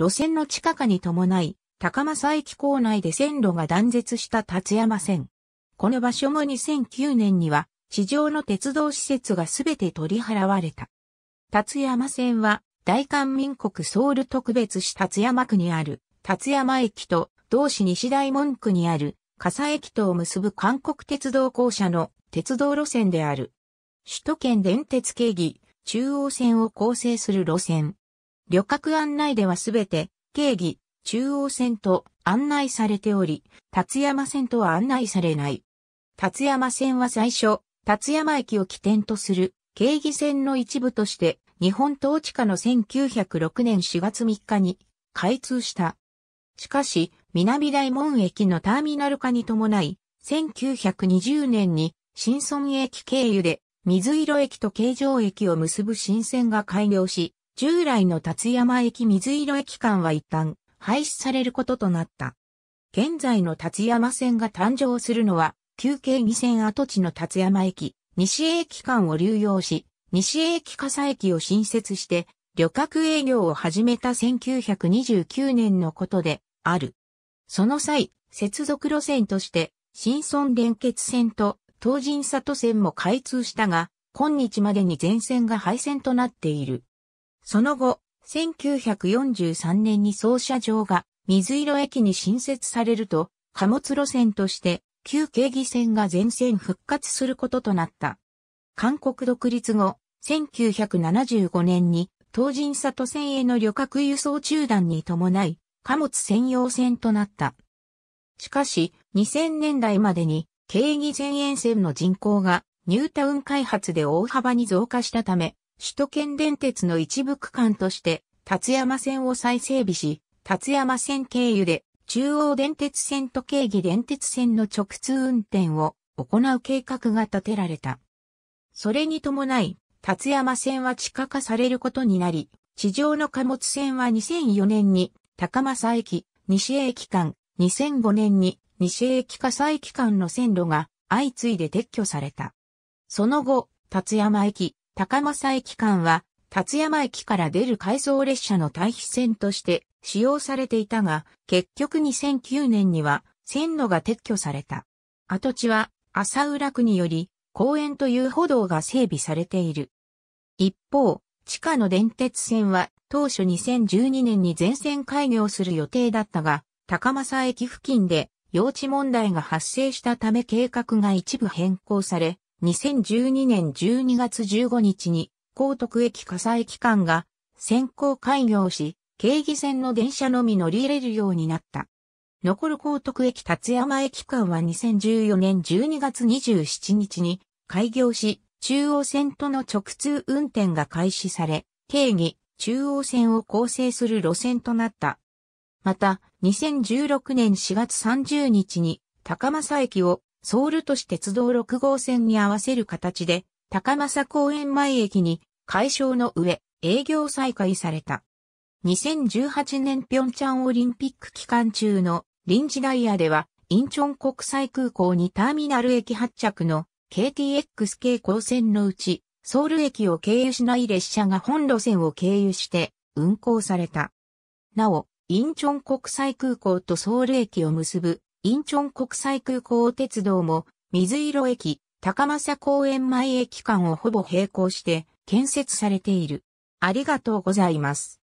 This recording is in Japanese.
路線の地下化に伴い、高政駅構内で線路が断絶した立山線。この場所も2009年には、地上の鉄道施設がすべて取り払われた。立山線は、大韓民国ソウル特別市立山区にある、立山駅と、同市西大門区にある、笠駅とを結ぶ韓国鉄道公社の鉄道路線である。首都圏電鉄経義、中央線を構成する路線。旅客案内ではすべて、京義、中央線と案内されており、立山線とは案内されない。立山線は最初、立山駅を起点とする、京義線の一部として、日本統治下の1906年4月3日に開通した。しかし、南大門駅のターミナル化に伴い、1920年に新村駅経由で水色駅と京城駅を結ぶ新線が開業し、従来の立山駅水色駅間は一旦廃止されることとなった。現在の立山線が誕生するのは、休憩2線跡地の立山駅、西駅間を流用し、西駅笠駅を新設して、旅客営業を始めた1929年のことである。その際、接続路線として、新村連結線と東神里線も開通したが、今日までに全線が廃線となっている。その後、1943年に操車場が水色駅に新設されると、貨物路線として旧経義線が全線復活することとなった。韓国独立後、1975年に東人里線への旅客輸送中断に伴い、貨物専用線となった。しかし、2000年代までに、経義前沿線の人口がニュータウン開発で大幅に増加したため、首都圏電鉄の一部区間として、立山線を再整備し、立山線経由で、中央電鉄線と京義電鉄線の直通運転を行う計画が立てられた。それに伴い、立山線は地下化されることになり、地上の貨物線は2004年に高政駅、西駅間、2005年に西駅火災駅間の線路が相次いで撤去された。その後、立山駅、高政駅間は、立山駅から出る回送列車の対比線として使用されていたが、結局2009年には線路が撤去された。跡地は浅浦区により公園という歩道が整備されている。一方、地下の電鉄線は当初2012年に全線開業する予定だったが、高政駅付近で用地問題が発生したため計画が一部変更され、2012年12月15日に、高徳駅火災機関が先行開業し、京義線の電車のみ乗り入れるようになった。残る高徳駅立山駅間は2014年12月27日に開業し、中央線との直通運転が開始され、経義、中央線を構成する路線となった。また、2016年4月30日に高政駅をソウル都市鉄道6号線に合わせる形で、高政公園前駅に解消の上、営業再開された。2018年平昌オリンピック期間中の臨時ダイヤでは、インチョン国際空港にターミナル駅発着の KTX 系高線のうち、ソウル駅を経由しない列車が本路線を経由して運行された。なお、インチョン国際空港とソウル駅を結ぶインチョン国際空港鉄道も、水色駅、高政公園前駅間をほぼ並行して建設されている。ありがとうございます。